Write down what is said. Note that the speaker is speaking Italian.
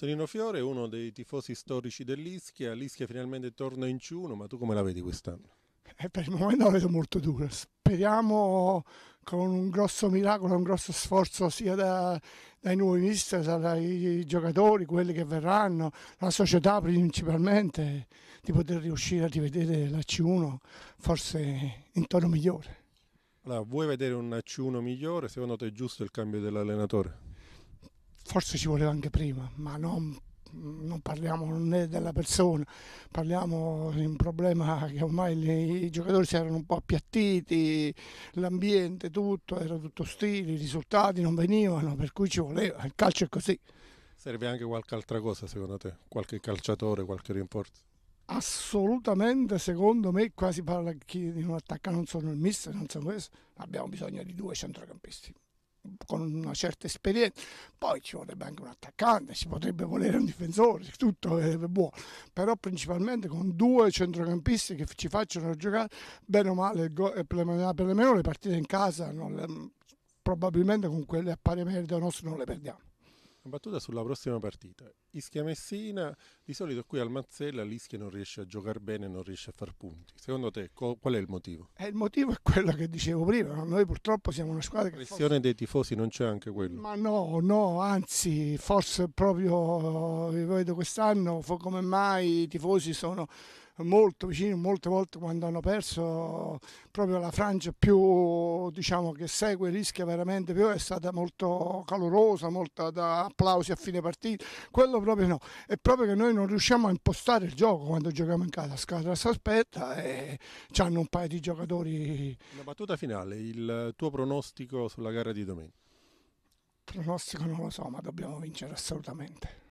Tonino Fiore è uno dei tifosi storici dell'Ischia, l'Ischia finalmente torna in C1, ma tu come la vedi quest'anno? Eh, per il momento la vedo molto dura, speriamo con un grosso miracolo, un grosso sforzo sia da, dai nuovi mister, dai giocatori, quelli che verranno, la società principalmente, di poter riuscire a rivedere la C1 forse in tono migliore. Allora, vuoi vedere un C1 migliore? Secondo te è giusto il cambio dell'allenatore? forse ci voleva anche prima, ma non, non parliamo né della persona, parliamo di un problema che ormai li, i giocatori si erano un po' appiattiti, l'ambiente, tutto, era tutto ostile, i risultati non venivano, per cui ci voleva, il calcio è così. Serve anche qualche altra cosa secondo te? Qualche calciatore, qualche rinforzo? assolutamente secondo me qua si parla di un attacco, non sono il mister non sono questo abbiamo bisogno di due centrocampisti con una certa esperienza, poi ci vorrebbe anche un attaccante, si potrebbe volere un difensore, tutto è buono, però principalmente con due centrocampisti che ci facciano giocare bene o male, eh, perlomeno le partite in casa, non, mm, probabilmente con quelle a pari merito nostro non le perdiamo. Una battuta sulla prossima partita. Ischia-Messina, di solito qui al Mazzella l'Ischia non riesce a giocare bene, non riesce a far punti. Secondo te co- qual è il motivo? Eh, il motivo è quello che dicevo prima, noi purtroppo siamo una squadra che... La pressione forse... dei tifosi non c'è anche quello? Ma no, no, anzi, forse proprio, vedo eh, quest'anno, come mai i tifosi sono molto vicino, molte volte quando hanno perso proprio la frangia più diciamo che segue, rischia veramente più, è stata molto calorosa, molto da applausi a fine partita, quello proprio no, è proprio che noi non riusciamo a impostare il gioco quando giochiamo in casa, la squadra si aspetta e ci hanno un paio di giocatori. Una battuta finale, il tuo pronostico sulla gara di domenica? pronostico non lo so, ma dobbiamo vincere assolutamente.